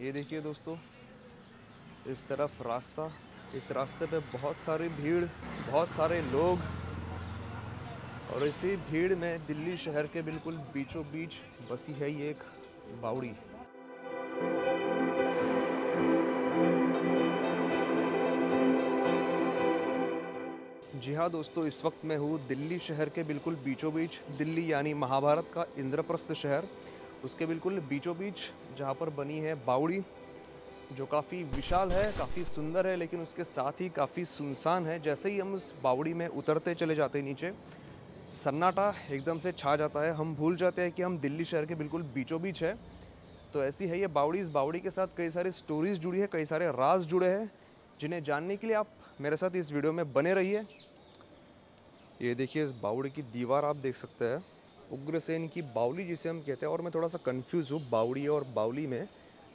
ये देखिए दोस्तों इस तरफ रास्ता इस रास्ते पे बहुत सारी भीड़ बहुत सारे लोग और इसी भीड़ में दिल्ली शहर के बिल्कुल बीचों बीच बसी है ये एक बावड़ी जी हाँ दोस्तों इस वक्त मैं हूँ दिल्ली शहर के बिल्कुल बीचों बीच दिल्ली यानी महाभारत का इंद्रप्रस्थ शहर उसके बिल्कुल बीचों बीच जहाँ पर बनी है बावड़ी जो काफ़ी विशाल है काफ़ी सुंदर है लेकिन उसके साथ ही काफ़ी सुनसान है जैसे ही हम उस बावड़ी में उतरते चले जाते हैं नीचे सन्नाटा एकदम से छा जाता है हम भूल जाते हैं कि हम दिल्ली शहर के बिल्कुल बीचों बीच है तो ऐसी है ये बावड़ी इस बावड़ी के साथ कई सारी स्टोरीज़ जुड़ी है कई सारे राज जुड़े हैं जिन्हें जानने के लिए आप मेरे साथ इस वीडियो में बने रहिए ये देखिए इस बावड़ी की दीवार आप देख सकते हैं उग्रसेन की बाउली जिसे हम कहते हैं और मैं थोड़ा सा कंफ्यूज हूँ बाउली और बाउली में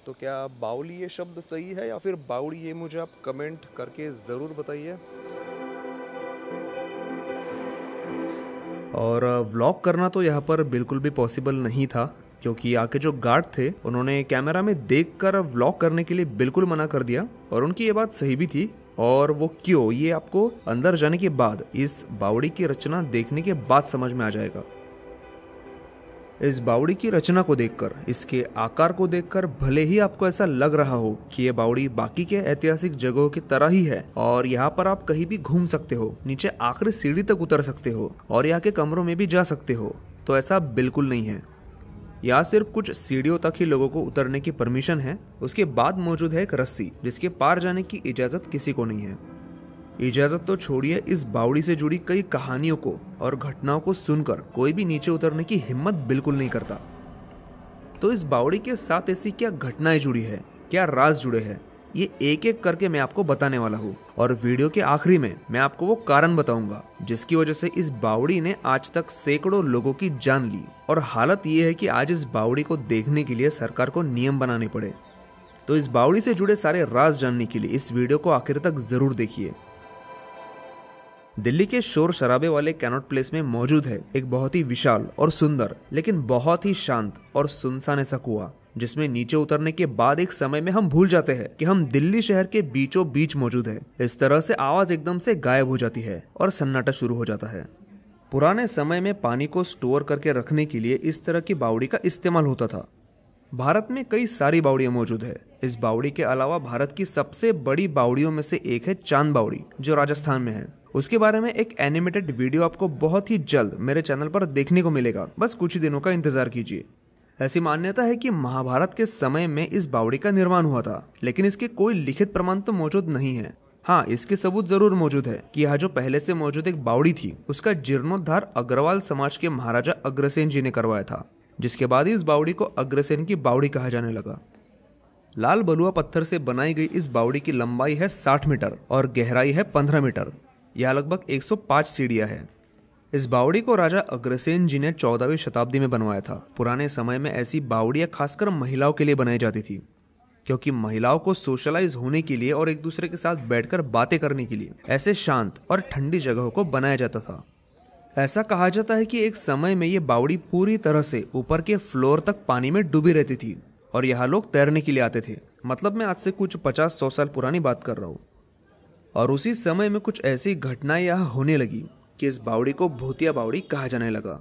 तो क्या बाउली ये शब्द सही है या फिर बाउली ये मुझे आप कमेंट करके ज़रूर बताइए और व्लॉग करना तो यहाँ पर बिल्कुल भी पॉसिबल नहीं था क्योंकि आके जो गार्ड थे उन्होंने कैमरा में देखकर व्लॉग करने के लिए बिल्कुल मना कर दिया और उनकी ये बात सही भी थी और वो क्यों ये आपको अंदर जाने के बाद इस बावड़ी की रचना देखने के बाद समझ में आ जाएगा इस बावड़ी की रचना को देखकर इसके आकार को देखकर भले ही आपको ऐसा लग रहा हो कि ये बावड़ी बाकी के ऐतिहासिक जगहों की तरह ही है और यहाँ पर आप कहीं भी घूम सकते हो नीचे आखिरी सीढ़ी तक उतर सकते हो और यहाँ के कमरों में भी जा सकते हो तो ऐसा बिल्कुल नहीं है यहाँ सिर्फ कुछ सीढ़ियों तक ही लोगों को उतरने की परमिशन है उसके बाद मौजूद है एक रस्सी जिसके पार जाने की इजाजत किसी को नहीं है इजाजत तो छोड़िए इस बावड़ी से जुड़ी कई कहानियों को और घटनाओं को सुनकर कोई भी नीचे उतरने की हिम्मत बिल्कुल नहीं करता तो इस बावड़ी के साथ ऐसी क्या घटनाएं जुड़ी है क्या राज जुड़े हैं ये एक एक करके मैं आपको बताने वाला हूँ और वीडियो के आखिरी में मैं आपको वो कारण बताऊंगा जिसकी वजह से इस बावड़ी ने आज तक सैकड़ों लोगों की जान ली और हालत ये है कि आज इस बावड़ी को देखने के लिए सरकार को नियम बनाने पड़े तो इस बावड़ी से जुड़े सारे राज जानने के लिए इस वीडियो को आखिर तक जरूर देखिए दिल्ली के शोर शराबे वाले कैनोट प्लेस में मौजूद है एक बहुत ही विशाल और सुंदर लेकिन बहुत ही शांत और सुनसान ऐसा कुआ जिसमें नीचे उतरने के बाद एक समय में हम भूल जाते हैं कि हम दिल्ली शहर के बीचों बीच मौजूद है इस तरह से आवाज एकदम से गायब हो जाती है और सन्नाटा शुरू हो जाता है पुराने समय में पानी को स्टोर करके रखने के लिए इस तरह की बावड़ी का इस्तेमाल होता था भारत में कई सारी बावड़ियाँ मौजूद है इस बावड़ी के अलावा भारत की सबसे बड़ी बावड़ियों में से एक है चांद बावड़ी जो राजस्थान में है उसके बारे में एक एनिमेटेड वीडियो आपको बहुत ही जल्द मेरे चैनल पर देखने को मिलेगा बस कुछ ही दिनों का इंतजार कीजिए ऐसी मान्यता है कि महाभारत के समय में इस बावड़ी का निर्माण हुआ था लेकिन इसके कोई लिखित प्रमाण तो मौजूद नहीं है हाँ इसके सबूत जरूर मौजूद है कि यह जो पहले से मौजूद एक बावड़ी थी उसका जीर्णोद्धार अग्रवाल समाज के महाराजा अग्रसेन जी ने करवाया था जिसके बाद इस बावड़ी को अग्रसेन की बावड़ी कहा जाने लगा लाल बलुआ पत्थर से बनाई गई इस बावड़ी की लंबाई है 60 मीटर और गहराई है 15 मीटर यह लगभग 105 सीढ़ियाँ हैं इस बावड़ी को राजा अग्रसेन जी ने चौदहवीं शताब्दी में बनवाया था पुराने समय में ऐसी बावड़ियाँ खासकर महिलाओं के लिए बनाई जाती थी क्योंकि महिलाओं को सोशलाइज होने के लिए और एक दूसरे के साथ बैठकर बातें करने के लिए ऐसे शांत और ठंडी जगहों को बनाया जाता था ऐसा कहा जाता है कि एक समय में ये बावड़ी पूरी तरह से ऊपर के फ्लोर तक पानी में डूबी रहती थी और यहाँ लोग तैरने के लिए आते थे मतलब मैं आज से कुछ पचास सौ साल पुरानी बात कर रहा हूँ और उसी समय में कुछ ऐसी घटनाएं यहाँ होने लगी कि इस बावड़ी को भूतिया बावड़ी कहा जाने लगा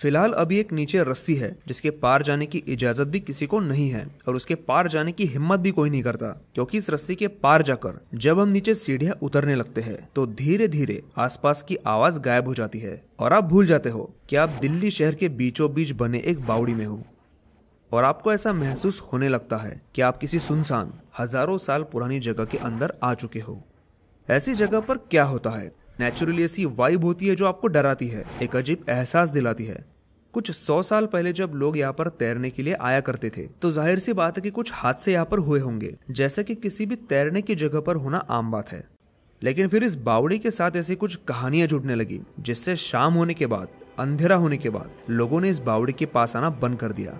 फिलहाल अभी एक नीचे रस्सी है जिसके पार जाने की इजाजत भी किसी को नहीं है और उसके पार जाने की हिम्मत भी कोई नहीं करता क्योंकि इस रस्सी के पार जाकर जब हम नीचे सीढ़ियां उतरने लगते हैं तो धीरे धीरे आसपास की आवाज गायब हो जाती है और आप भूल जाते हो कि आप दिल्ली शहर के बीचों बीच बने एक बावड़ी में हो और आपको ऐसा महसूस होने लगता है कि आप किसी सुनसान हजारों साल पुरानी जगह के अंदर आ चुके हो ऐसी जगह पर क्या होता है नेचुरली ऐसी वाइब होती है जो आपको डराती है एक अजीब एहसास दिलाती है कुछ सौ साल पहले जब लोग यहाँ पर तैरने के लिए आया करते थे तो जाहिर सी बात है कि कुछ हादसे यहाँ पर हुए होंगे जैसे कि किसी भी तैरने की जगह पर होना आम बात है लेकिन फिर इस बावड़ी के साथ ऐसी कुछ कहानियां जुटने लगी जिससे शाम होने के बाद अंधेरा होने के बाद लोगों ने इस बावड़ी के पास आना बंद कर दिया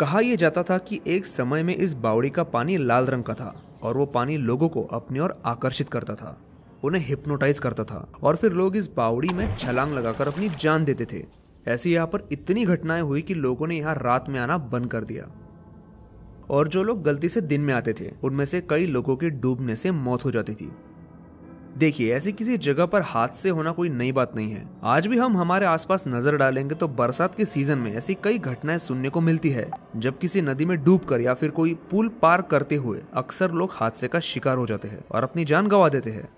कहा यह जाता था कि एक समय में इस बावड़ी का पानी लाल रंग का था और वो पानी लोगों को अपनी ओर आकर्षित करता था उन्हें हिप्नोटाइज करता था और फिर लोग इस बावड़ी में छलांग लगाकर अपनी जान देते थे ऐसी यहाँ पर इतनी घटनाएं हुई कि लोगों ने यहाँ रात में आना बंद कर दिया और जो लोग गलती से दिन में आते थे उनमें से कई लोगों के डूबने से मौत हो जाती थी देखिए ऐसी किसी जगह पर हादसे होना कोई नई बात नहीं है आज भी हम हमारे आसपास नजर डालेंगे तो बरसात के सीजन में ऐसी कई घटनाएं सुनने को मिलती है जब किसी नदी में डूब कर या फिर कोई पुल पार करते हुए अक्सर लोग हादसे का शिकार हो जाते हैं और अपनी जान गंवा देते हैं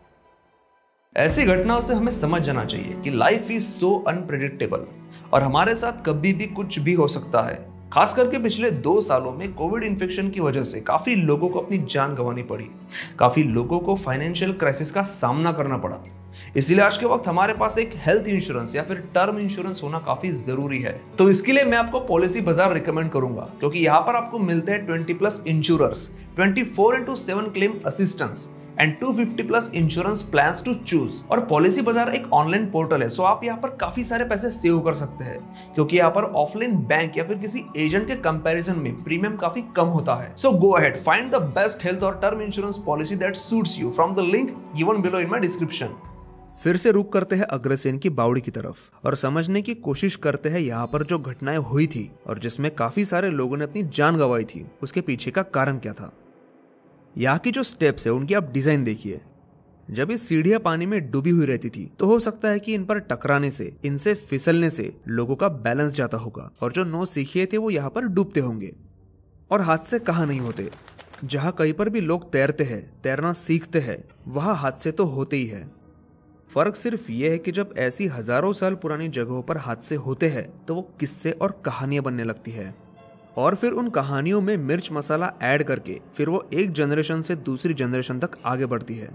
ऐसी घटनाओं से हमें समझ जाना चाहिए कि लाइफ इज सो अनप्रिडिक्टेबल और हमारे साथ कभी भी कुछ भी हो सकता है खास करके पिछले दो सालों में कोविड इन्फेक्शन की वजह से काफ़ी लोगों को अपनी जान गंवानी पड़ी काफ़ी लोगों को फाइनेंशियल क्राइसिस का सामना करना पड़ा इसलिए आज के वक्त हमारे पास एक हेल्थ इंश्योरेंस या फिर टर्म इंश्योरेंस होना काफी जरूरी है तो इसके लिए मैं आपको पॉलिसी बाजार रिकमेंड करूंगा क्योंकि यहाँ पर आपको मिलते हैं twenty plus insurance twenty four into seven claim assistance and 250 plus insurance plan to choose और पॉलिसी बाजार एक ऑनलाइन पोर्टल है सो आप यहाँ पर काफी सारे पैसे सेव कर सकते हैं क्योंकि यहाँ पर ऑफलाइन बैंक या फिर किसी एजेंट के कंपेरिजन में प्रीमियम काफी कम होता है so go ahead find the best health और term insurance policy that suits you from the link even below in my description फिर से रुक करते हैं अग्रसेन की बाउड़ी की तरफ और समझने की कोशिश करते हैं यहाँ पर जो घटनाएं हुई थी और जिसमें काफी सारे लोगों ने अपनी जान गंवाई थी उसके पीछे का कारण क्या था यहाँ की जो स्टेप्स है उनकी आप डिज़ाइन देखिए जब ये सीढ़ियां पानी में डूबी हुई रहती थी तो हो सकता है कि इन पर टकराने से इनसे फिसलने से लोगों का बैलेंस जाता होगा और जो नौ सीखिए थे वो यहाँ पर डूबते होंगे और हादसे कहा नहीं होते जहाँ कहीं पर भी लोग तैरते हैं तैरना सीखते हैं वहाँ हादसे तो होते ही है फर्क सिर्फ ये है कि जब ऐसी हजारों साल पुरानी जगहों पर हादसे होते हैं तो वो किस्से और कहानियां बनने लगती है और फिर उन कहानियों में मिर्च मसाला ऐड करके फिर वो एक जनरेशन से दूसरी जनरेशन तक आगे बढ़ती है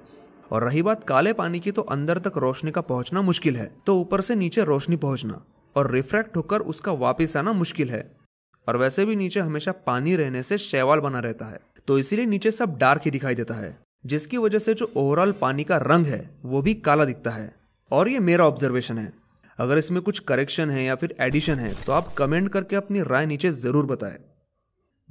और रही बात काले पानी की तो अंदर तक रोशनी का पहुंचना मुश्किल है तो ऊपर से नीचे रोशनी पहुंचना और रिफ्रैक्ट होकर उसका वापस आना मुश्किल है और वैसे भी नीचे हमेशा पानी रहने से शैवाल बना रहता है तो इसीलिए नीचे सब डार्क ही दिखाई देता है जिसकी वजह से जो ओवरऑल पानी का रंग है वो भी काला दिखता है और ये मेरा ऑब्जर्वेशन है अगर इसमें कुछ करेक्शन है या फिर एडिशन है तो आप कमेंट करके अपनी राय नीचे ज़रूर बताएं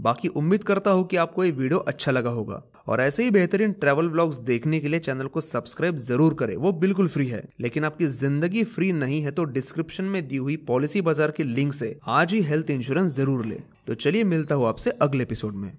बाकी उम्मीद करता हूँ कि आपको ये वीडियो अच्छा लगा होगा और ऐसे ही बेहतरीन ट्रैवल ब्लॉग्स देखने के लिए चैनल को सब्सक्राइब जरूर करें वो बिल्कुल फ्री है लेकिन आपकी जिंदगी फ्री नहीं है तो डिस्क्रिप्शन में दी हुई पॉलिसी बाजार की लिंक से आज ही हेल्थ इंश्योरेंस जरूर लें तो चलिए मिलता हूँ आपसे अगले एपिसोड में